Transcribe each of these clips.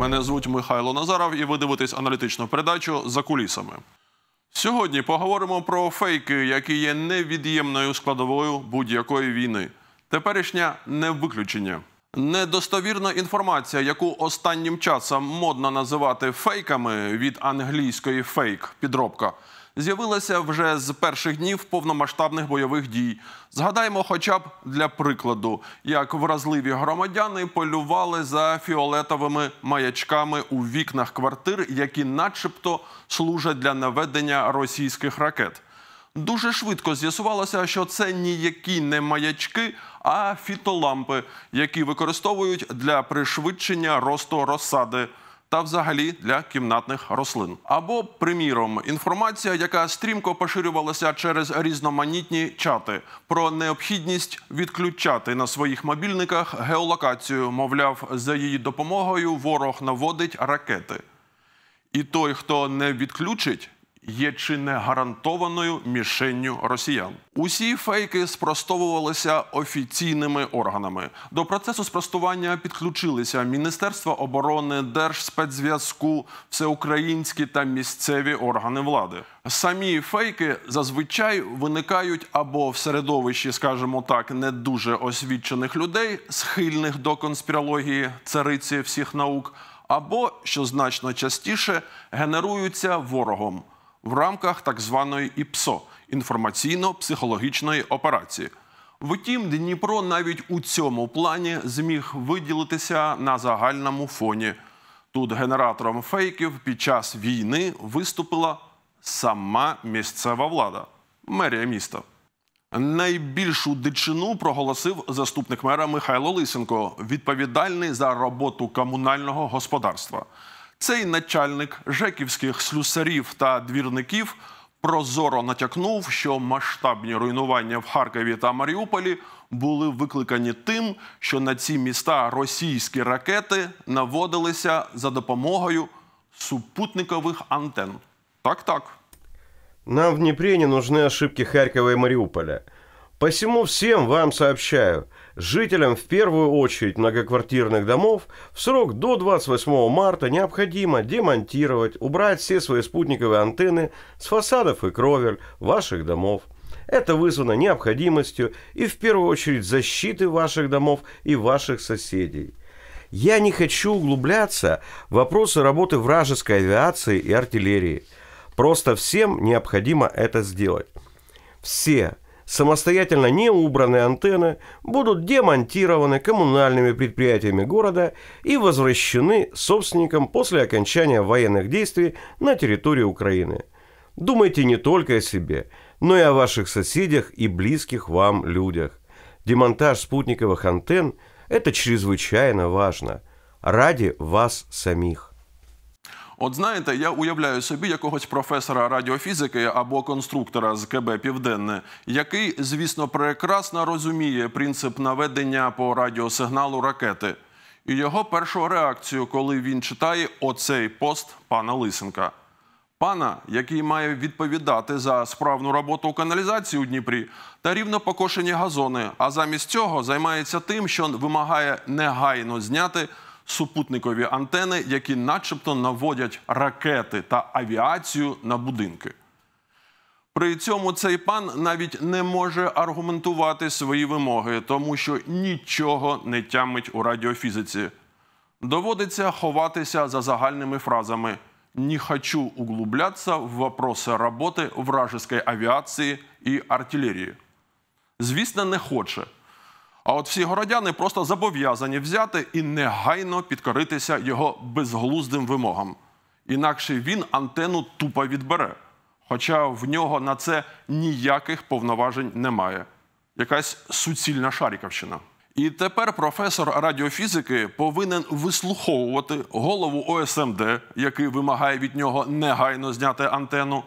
Мене звуть Михайло Назаров, і ви дивитесь аналітичну передачу за кулісами. Сьогодні поговоримо про фейки, які є невід'ємною складовою будь-якої війни. Теперішнє не виключення. Недостовірна інформація, яку останнім часом модно називати фейками від англійської фейк підробка з'явилася вже з перших днів повномасштабних бойових дій. Згадаємо, хоча б для прикладу, як вразливі громадяни полювали за фіолетовими маячками у вікнах квартир, які, начебто, служать для наведення російських ракет. Дуже швидко з'ясувалося, що це ніякі не маячки, а фітолампи, які використовують для пришвидшення росту розсади та взагалі для кімнатних рослин. Або, приміром, інформація, яка стрімко поширювалася через різноманітні чати, про необхідність відключати на своїх мобільниках геолокацію, мовляв, за її допомогою ворог наводить ракети. І той, хто не відключить, є чи не гарантованою мішенню росіян. Усі фейки спростовувалися офіційними органами. До процесу спростування підключилися Міністерство оборони, Держспецзв'язку, всеукраїнські та місцеві органи влади. Самі фейки зазвичай виникають або в середовищі, скажімо так, не дуже освічених людей, схильних до конспірології, цариці всіх наук, або що значно частіше генеруються ворогом в рамках так званої ІПСО інформаційно-психологічної операції. Втім, Дніпро навіть у цьому плані зміг виділитися на загальному фоні. Тут генератором фейків під час війни виступила сама місцева влада мерія міста. Найбільшу дичину проголосив заступник мера Михайло Лисенко, відповідальний за роботу комунального господарства. Цей начальник жеківських слюсарів та двірників прозоро натякнув, що масштабні руйнування в Харкові та Маріуполі були викликані тим, що на ці міста російські ракети наводилися за допомогою супутникових антен. Так, так. Нам в Днепре не нужны ошибки Харькова и Мариуполя. Посему всем вам сообщаю, жителям в первую очередь многоквартирных домов в срок до 28 марта необходимо демонтировать, убрать все свои спутниковые антенны с фасадов и кровель ваших домов. Это вызвано необходимостью и в первую очередь защиты ваших домов и ваших соседей. Я не хочу углубляться в вопросы работы вражеской авиации и артиллерии. Просто всем необходимо это сделать. Все – самостоятельно не убранные антенны будут демонтированы коммунальными предприятиями города и возвращены собственникам после окончания военных действий на территории Украины. Думайте не только о себе, но и о ваших соседях и близких вам людях. Демонтаж спутниковых антенн – это чрезвычайно важно. Ради вас самих. От знаєте, я уявляю собі якогось професора радіофізики або конструктора з КБ Південне, який, звісно, прекрасно розуміє принцип наведення по радіосигналу ракети. І його першу реакцію, коли він читає оцей пост пана Лисенка. Пана, який має відповідати за справну роботу у каналізації у Дніпрі та рівно покошені газони, а замість цього займається тим, що вимагає негайно зняти супутникові антени, які, начебто, наводять ракети та авіацію на будинки. При цьому цей пан навіть не може аргументувати свої вимоги, тому що нічого не тямить у радіофізиці. Доводиться ховатися за загальними фразами. не хочу углубляться в вопроси роботи вражеської авіації і артилерії. Звісно, не хоче. А от всі городяни просто зобов'язані взяти і негайно підкоритися його безглуздим вимогам. Інакше він антенну тупо відбере. Хоча в нього на це ніяких повноважень немає. Якась суцільна шаріковщина. І тепер професор радіофізики повинен вислуховувати голову ОСМД, який вимагає від нього негайно зняти антенну,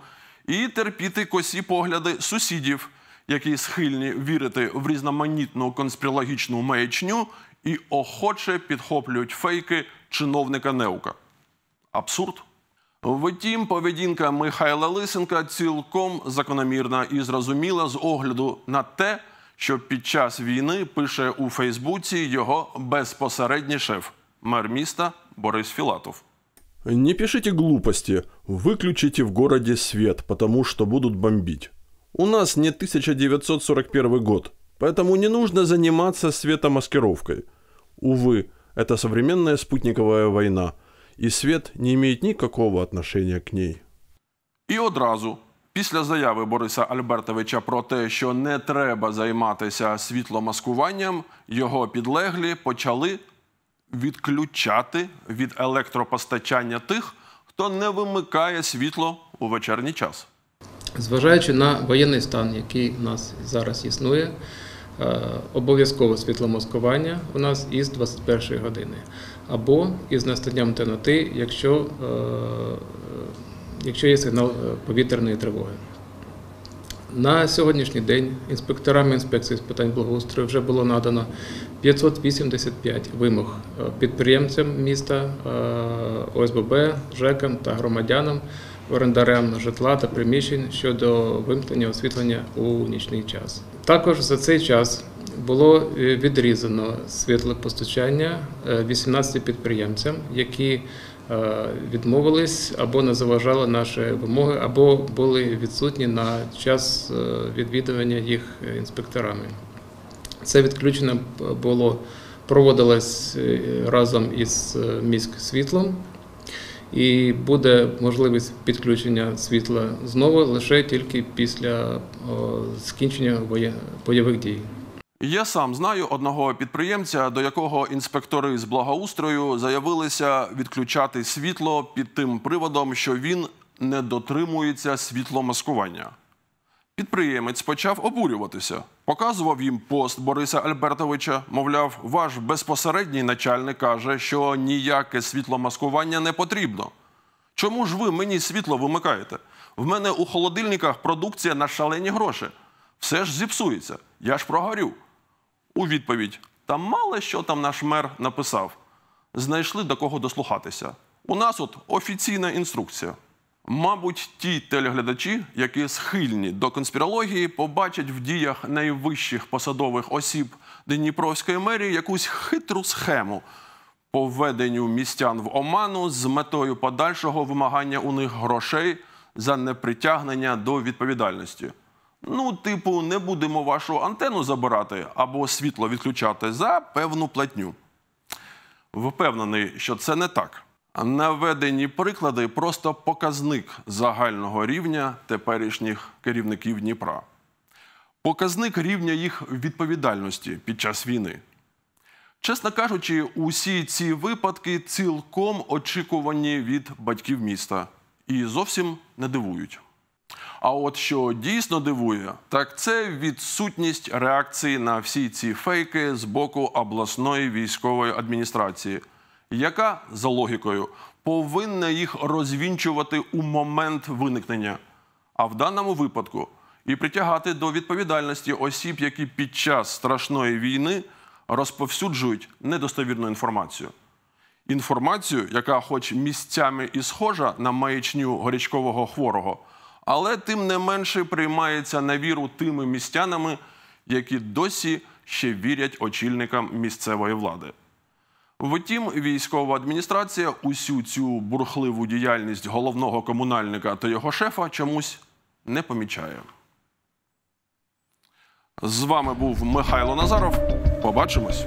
і терпіти косі погляди сусідів, які схильні вірити в різноманітну конспірологічну маячню і охоче підхоплюють фейки чиновника Неука. Абсурд. Втім, поведінка Михайла Лисенка цілком закономірна і зрозуміла з огляду на те, що під час війни пише у Фейсбуці його безпосередній шеф, мер міста Борис Філатов. Не пишите глупості, выключите в городе свет, тому що будуть бомбить. У нас не 1941 год, поэтому не нужно заниматься светомаскировкой. Увы, это современная спутниковая война, и свет не имеет никакого отношения к ней. І одразу після заяви Бориса Альбертовича про те, що не треба займатися світломаскуванням, його підлеглі почали відключати від електропостачання тих, хто не вимикає світло у вечірній час. Зважаючи на воєнний стан, який у нас зараз існує, е, обов'язково світломаскування у нас із 21 ї години, або із настанням теноти, якщо е, якщо є сигнал е, повітряної тривоги. На сьогоднішній день інспекторами інспекції з питань благоустрою вже було надано 585 вимог підприємцям міста, ОСББ, ЖЕКам та громадянам орендарем житла та приміщень щодо вимкнення освітлення у нічний час. Також за цей час було е, відрізано світлопостачання 18 е, підприємцям, які е, відмовились або не заважали наші вимоги, або були відсутні на час відвідування їх інспекторами. Це відключення було проводилось разом із міськ світлом і буде можливість підключення світла знову лише тільки після скінчення бойових дій. Я сам знаю одного підприємця, до якого інспектори з благоустрою заявилися відключати світло під тим приводом, що він не дотримується світломаскування. Підприємець почав обурюватися, показував їм пост Бориса Альбертовича. Мовляв, ваш безпосередній начальник каже, що ніяке світломаскування не потрібно. Чому ж ви мені світло вимикаєте? В мене у холодильниках продукція на шалені гроші. Все ж зіпсується, я ж прогорю. У відповідь: там мало що там наш мер написав. Знайшли до кого дослухатися. У нас от офіційна інструкція. Мабуть, ті телеглядачі, які схильні до конспірології, побачать в діях найвищих посадових осіб Дніпровської мерії якусь хитру схему по введенню містян в оману з метою подальшого вимагання у них грошей за непритягнення до відповідальності. Ну, типу, не будемо вашу антенну забирати або світло відключати за певну платню. Впевнений, що це не так. Наведені приклади просто показник загального рівня теперішніх керівників Дніпра, показник рівня їх відповідальності під час війни. Чесно кажучи, усі ці випадки цілком очікувані від батьків міста і зовсім не дивують. А от що дійсно дивує, так це відсутність реакції на всі ці фейки з боку обласної військової адміністрації яка за логікою повинна їх розвінчувати у момент виникнення, а в даному випадку і притягати до відповідальності осіб, які під час страшної війни розповсюджують недостовірну інформацію. Інформацію, яка, хоч місцями і схожа на маячню горячкового хворого, але тим не менше приймається на віру тими містянами, які досі ще вірять очільникам місцевої влади. Втім, військова адміністрація усю цю бурхливу діяльність головного комунальника та його шефа чомусь не помічає. З вами був Михайло Назаров. Побачимось.